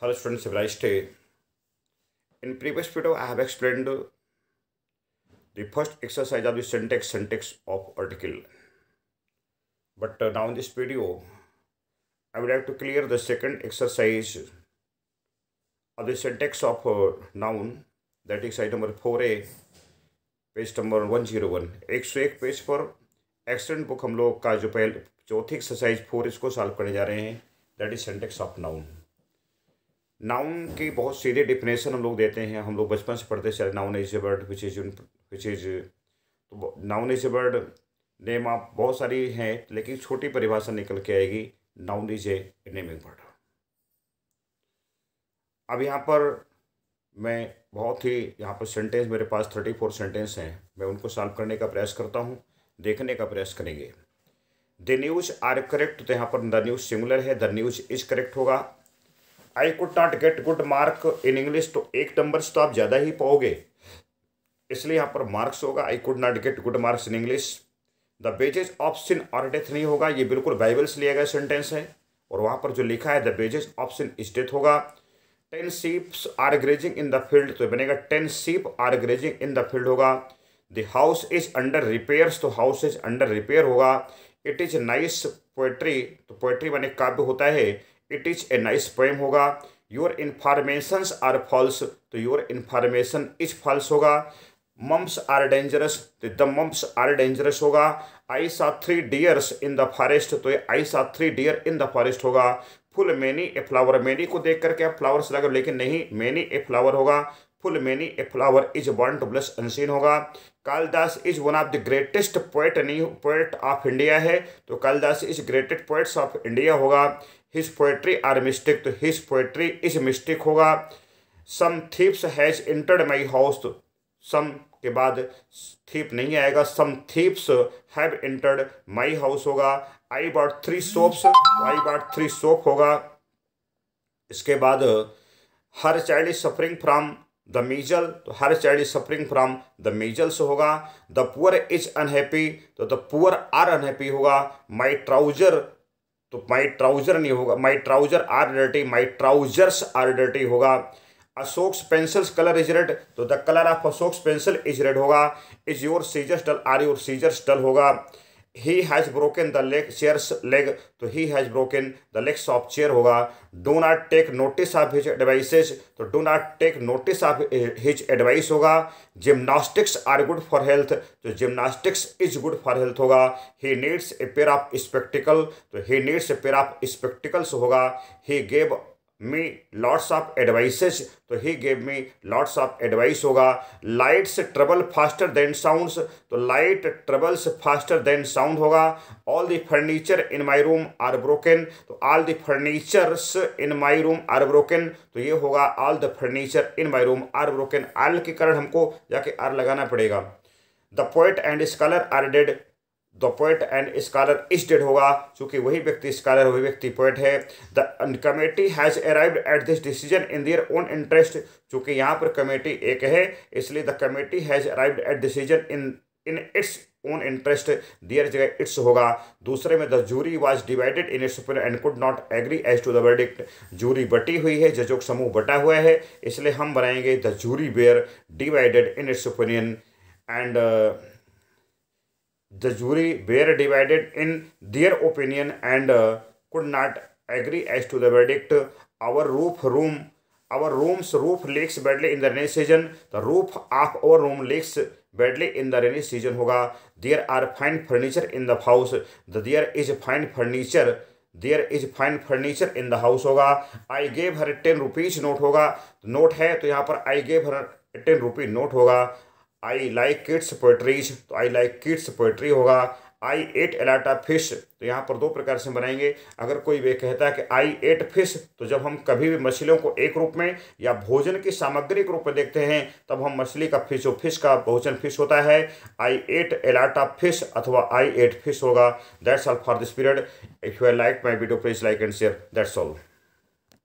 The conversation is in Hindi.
Hello students, have a nice day. In previous video, I have explained the first exercise of the syntax, syntax of article. But uh, now in this video, I would like to clear the second exercise of the syntax of uh, noun, that is item number 4a, page number one zero one एक सौ एक पेज पर एक्सीडेंट बुक हम लोग का जो पहले चौथी एक्सरसाइज फोर इसको सॉल्व करने जा रहे हैं that is syntax of noun noun के बहुत सीधे डिफिनेशन हम लोग देते हैं हम लोग बचपन से पढ़ते चले noun is a word which is which is तो noun is a word name आप बहुत सारी हैं लेकिन छोटी परिभाषा निकल के आएगी noun is a naming word अब यहाँ पर मैं बहुत ही यहाँ पर सेंटेंस मेरे पास थर्टी फोर सेंटेंस हैं मैं उनको सॉल्व करने का प्रयास करता हूँ देखने का प्रयास करेंगे द न्यूज आर करेक्ट तो यहाँ पर द न्यूज सिंगुलर है द न्यूज इज करेक्ट होगा I could not get good mark in English तो एक नंबर से तो आप ज़्यादा ही पाओगे इसलिए यहाँ पर मार्क्स होगा I could not get good marks in English the wages of sin और डेथ नहीं होगा ये बिल्कुल बाइबल से लिया गया सेंटेंस है और वहाँ पर जो लिखा है the wages of sin is death होगा ten sheeps are grazing in the field तो बनेगा ten sheep are grazing in the field होगा the house is under repairs तो हाउस इज अंडर रिपेयर होगा इट इज नाइस पोएट्री तो पोएट्री मैंने काव्य होता है it is a nice poem होगा योर इन्फॉर्मेशंस आर फॉल्स तो योर इन्फॉर्मेशन इज फॉल्स होगा मम्स आर डेंजरस तो द मम्स आर डेंजरस होगा I saw three deers in the forest तो ये I saw three deer in the forest होगा full many a flower many को देख करके आप फ्लावर्स लगा लेकिन नहीं मैनी ए फ्लावर होगा full many a flower is born to blush unseen होगा Kalidas is one of the greatest poet नहीं पोएट ऑफ इंडिया है तो Kalidas is greatest poets of India होगा हिज पोएट्री आर मिस्टेक तो हिज पोएट्री इज मिस्टेक होगा some thieves has entered my house some के बाद थीप नहीं आएगा some thieves have entered my house होगा I bought three soaps I bought three soap होगा इसके बाद her child is suffering from the measle तो her child is suffering from the measles होगा द पुअर इज अनहैप्पी तो द पुअर आर अनहैप्पी होगा माई ट्राउजर तो माई ट्राउजर नहीं होगा my trouser are dirty my trousers are dirty होगा Ashok pencil's colour is red तो the colour of Ashok pencil is red होगा is your scissors dull are your scissors dull होगा he has broken the leg chair's leg तो he has broken the legs of chair होगा do not take notice of his advices तो do not take notice of his advice होगा gymnastics are good for health तो gymnastics is good for health होगा he needs a pair of spectacle तो he needs a pair of spectacles होगा he gave me lots of advices तो he gave me lots of advice होगा lights travel faster than sounds तो light travels faster than sound होगा all the furniture in my room are broken तो all the furnitures in my room are broken तो ये होगा all the furniture in my room are broken आल के कारण हमको जाके आर लगाना पड़ेगा the poet and scholar are dead the poet and scholar is dead होगा चूंकि वही व्यक्ति स्कॉलर वही व्यक्ति पोइट है the committee has arrived at this decision in their own interest चूंकि यहाँ पर कमेटी एक है इसलिए the committee has arrived at decision in in its own interest their जगह इट्स होगा दूसरे में the jury was divided in its and could not agree as to the verdict jury बटी हुई है जजों का समूह बटा हुआ है इसलिए हम बनाएंगे the jury were divided in its opinion and the jury were divided in their opinion and could not agree as to the our roof room our rooms roof leaks badly in the rainy season the roof of our room leaks badly in the rainy season होगा there are fine furniture in the house the there is fine furniture there is fine furniture in the house होगा आई gave her ten rupees note होगा नोट है तो यहाँ पर I gave her ten rupees note होगा आई लाइक किड्स पोइट्रीज तो आई लाइक किड्स पोइट्री होगा आई एट एलाटा फिश तो यहाँ पर दो प्रकार से बनाएंगे अगर कोई वे कहता है कि आई एट फिश तो जब हम कभी भी मछलियों को एक रूप में या भोजन की सामग्री के रूप में देखते हैं तब हम मछली का फिश फिश का भोजन फिश होता है आई एट एलाटा फिश अथवा आई एट फिश होगा that's all for this period if you like my video please like and share that's all